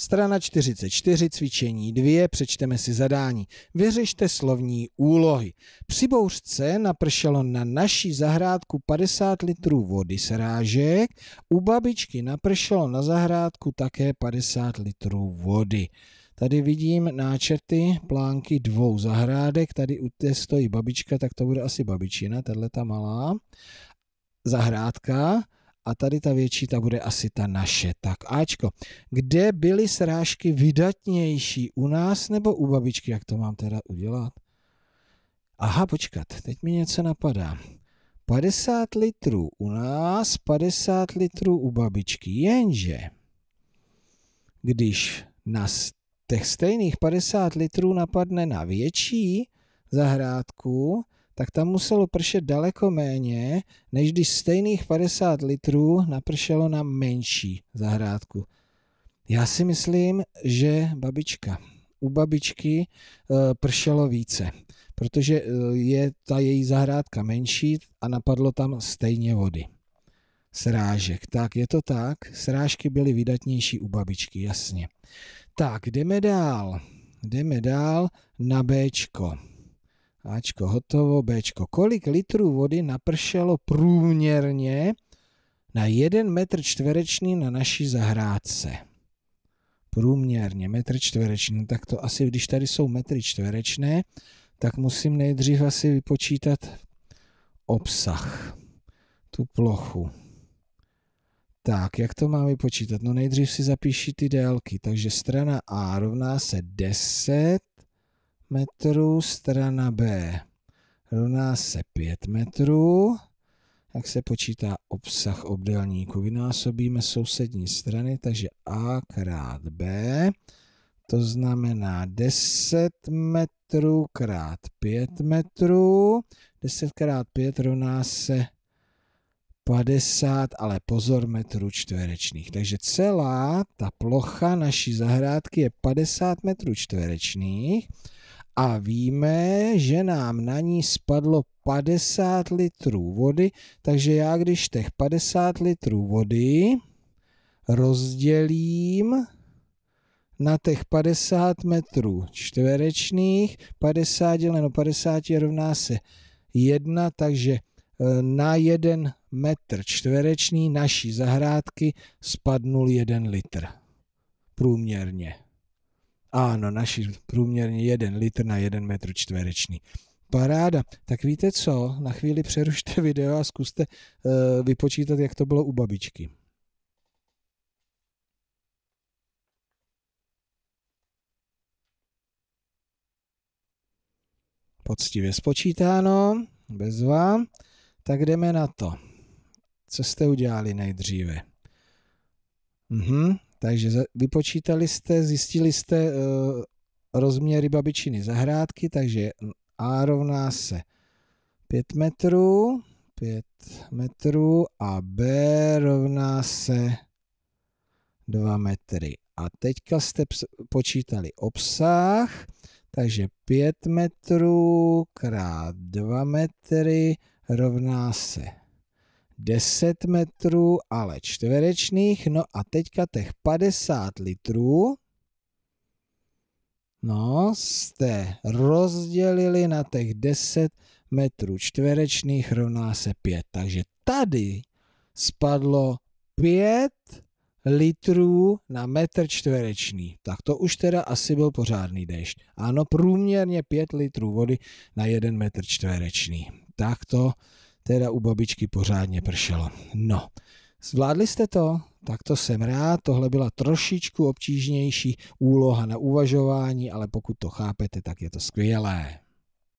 Strana 44, cvičení 2, přečteme si zadání. Vyřešte slovní úlohy. Při bouřce napršelo na naší zahrádku 50 litrů vody srážek, u babičky napršelo na zahrádku také 50 litrů vody. Tady vidím náčrty, plánky dvou zahrádek, tady u té stojí babička, tak to bude asi babičina, tato malá zahrádka a tady ta větší, ta bude asi ta naše. Tak Ačko, kde byly srážky vydatnější? U nás nebo u babičky? Jak to mám teda udělat? Aha, počkat, teď mi něco napadá. 50 litrů u nás, 50 litrů u babičky. Jenže, když na těch stejných 50 litrů napadne na větší zahrádku, tak tam muselo pršet daleko méně, než když stejných 50 litrů napršelo na menší zahrádku. Já si myslím, že babička. U babičky eh, pršelo více, protože eh, je ta její zahrádka menší a napadlo tam stejně vody. Srážek, tak je to tak. Srážky byly vydatnější u babičky, jasně. Tak, jdeme dál. Jdeme dál na Bčko. Ačko hotovo, Bčko. Kolik litrů vody napršelo průměrně na 1 metr čtvereční na naší zahrádce? Průměrně, metr čtvereční, no tak to asi, když tady jsou metry čtverečné, tak musím nejdřív asi vypočítat obsah, tu plochu. Tak, jak to mám vypočítat? No nejdřív si zapíši ty délky, takže strana A rovná se 10 metrů, strana B rovná se 5 metrů. tak se počítá obsah obdélníku. Vynásobíme sousední strany, takže A krát B. To znamená 10 metrů krát 5 metrů. 10 krát 5 rovná se 50, ale pozor, metrů čtverečných. Takže celá ta plocha naší zahrádky je 50 metrů čtverečných a víme, že nám na ní spadlo 50 litrů vody, takže já když těch 50 litrů vody rozdělím na těch 50 metrů čtverečných, 50 děleno 50 je rovná se 1, takže eh, na jeden metr čtvereční naší zahrádky spadnul jeden litr průměrně. Ano, naši průměrně jeden litr na jeden metr čtvereční. Paráda. Tak víte co? Na chvíli přerušte video a zkuste uh, vypočítat, jak to bylo u babičky. Poctivě spočítáno, bez vám. Tak jdeme na to. Co jste udělali nejdříve? Mhm, takže vypočítali jste, zjistili jste eh, rozměry babičiny zahrádky, takže A rovná se 5 metrů, 5 metrů a B rovná se 2 metry. A teďka jste počítali obsah, takže 5 metrů krát 2 metry rovná se 10 metrů, ale čtverečných. No a teďka těch 50 litrů no, jste rozdělili na těch 10 metrů čtverečných rovná se 5. Takže tady spadlo 5 litrů na metr čtverečný. Tak to už teda asi byl pořádný dešť. Ano, průměrně 5 litrů vody na 1 metr čtverečný. Tak to teda u babičky pořádně pršelo. No, zvládli jste to? Tak to jsem rád, tohle byla trošičku obtížnější úloha na uvažování, ale pokud to chápete, tak je to skvělé.